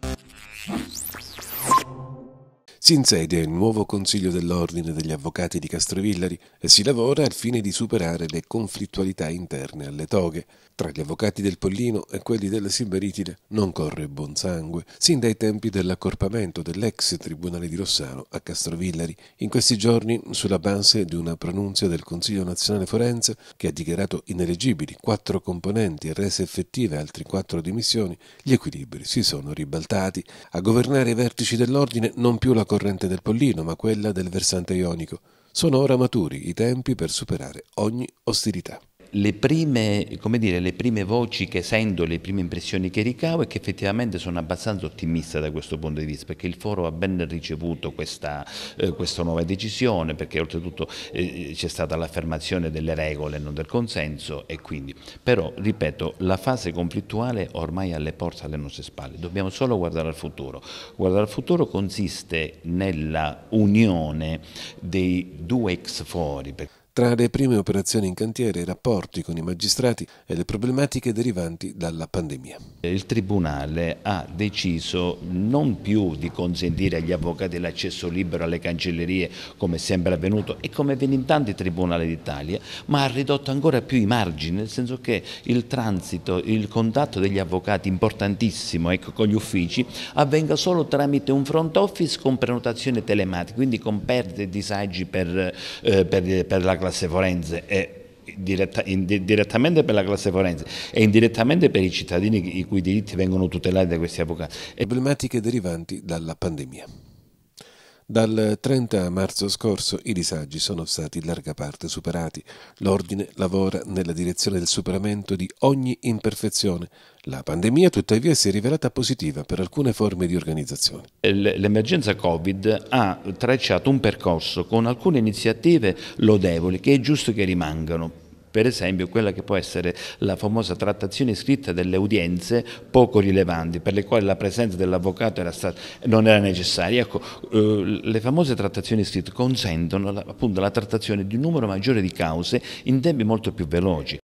Thank you. Si insedia il nuovo Consiglio dell'Ordine degli Avvocati di Castrovillari e si lavora al fine di superare le conflittualità interne alle toghe. Tra gli avvocati del Pollino e quelli della Silveritide non corre buon sangue, sin dai tempi dell'accorpamento dell'ex Tribunale di Rossano a Castrovillari. In questi giorni, sulla base di una pronunzia del Consiglio Nazionale Forense, che ha dichiarato ineleggibili quattro componenti e rese effettive altri quattro dimissioni, gli equilibri si sono ribaltati. A governare i vertici dell'Ordine non più la corrente del Pollino, ma quella del versante ionico. Sono ora maturi i tempi per superare ogni ostilità le prime, dire, le prime, voci che sento, le prime impressioni che ricavo è che effettivamente sono abbastanza ottimista da questo punto di vista, perché il foro ha ben ricevuto questa, eh, questa nuova decisione, perché oltretutto eh, c'è stata l'affermazione delle regole, non del consenso, e quindi, però, ripeto, la fase conflittuale ormai è alle porte, alle nostre spalle, dobbiamo solo guardare al futuro. Guardare al futuro consiste nella unione dei due ex fori. Tra le prime operazioni in cantiere i rapporti con i magistrati e le problematiche derivanti dalla pandemia. Il Tribunale ha deciso non più di consentire agli avvocati l'accesso libero alle cancellerie come sempre avvenuto e come avviene in tanti tribunali d'Italia, ma ha ridotto ancora più i margini, nel senso che il transito, il contatto degli avvocati importantissimo ecco, con gli uffici avvenga solo tramite un front office con prenotazione telematica, quindi con perdite e disagi per, eh, per, per la classe classe forense e Diretta, direttamente per la classe forense e indirettamente per i cittadini i cui diritti vengono tutelati da questi avvocati. Problematiche derivanti dalla pandemia. Dal 30 marzo scorso i disagi sono stati in larga parte superati. L'ordine lavora nella direzione del superamento di ogni imperfezione. La pandemia tuttavia si è rivelata positiva per alcune forme di organizzazione. L'emergenza Covid ha tracciato un percorso con alcune iniziative lodevoli che è giusto che rimangano per esempio quella che può essere la famosa trattazione scritta delle udienze poco rilevanti, per le quali la presenza dell'avvocato non era necessaria. Ecco, eh, le famose trattazioni scritte consentono appunto la trattazione di un numero maggiore di cause in tempi molto più veloci.